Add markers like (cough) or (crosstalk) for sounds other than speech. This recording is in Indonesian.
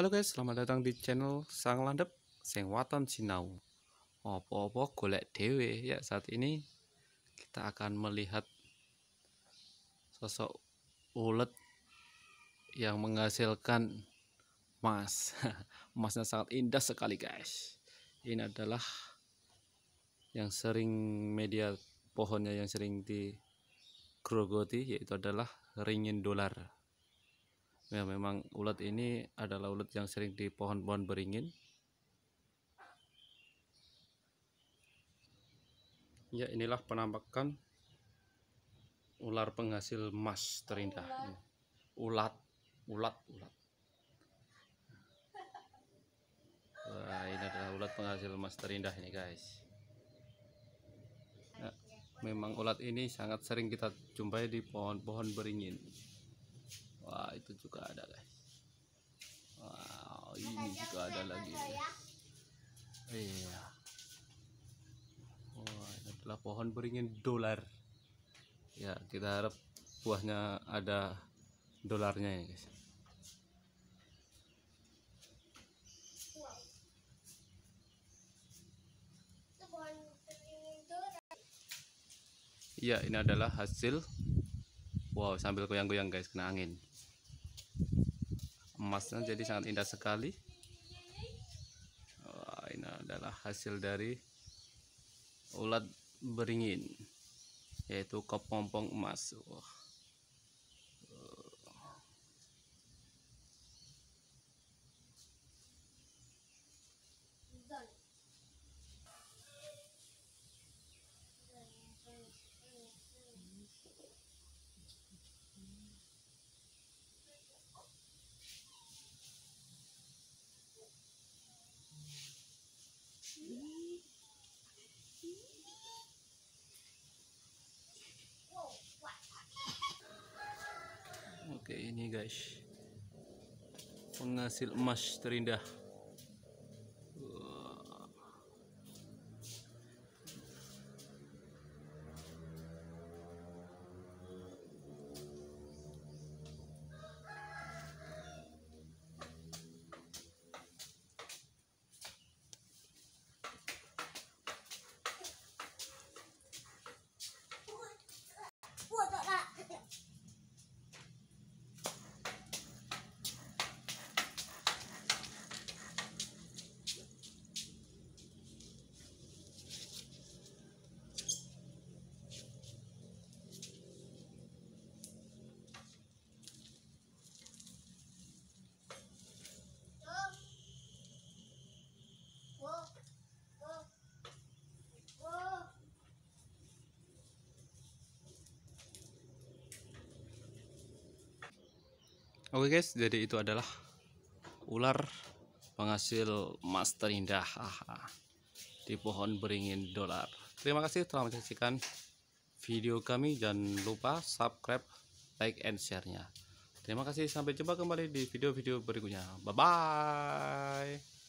Halo guys, selamat datang di channel Sang Landep Sing Waton Sinau. Opo-opo golek dewe ya saat ini kita akan melihat sosok ulet yang menghasilkan emas. (laughs) Emasnya sangat indah sekali guys. Ini adalah yang sering media pohonnya yang sering di grogoti yaitu adalah ringin dolar ya memang ulat ini adalah ulat yang sering di pohon-pohon beringin ya inilah penampakan ular penghasil emas terindah ya. ulat ulat ulat wah ini adalah ulat penghasil emas terindah ini guys ya, memang ulat ini sangat sering kita jumpai di pohon-pohon beringin wah itu juga ada guys wow ini juga ada lagi ya. ya iya wah ini adalah pohon beringin dolar ya kita harap buahnya ada dolarnya ya guys Iya, ini adalah hasil. Wow, sambil goyang-goyang guys, kena angin emasnya jadi sangat indah sekali Wah, ini adalah hasil dari ulat beringin yaitu kepompong emas seperti ini guys penghasil emas terindah Oke okay guys, jadi itu adalah ular penghasil emas terindah di pohon beringin dolar. Terima kasih telah menyaksikan video kami. Jangan lupa subscribe, like, and share-nya. Terima kasih. Sampai jumpa kembali di video-video berikutnya. Bye-bye.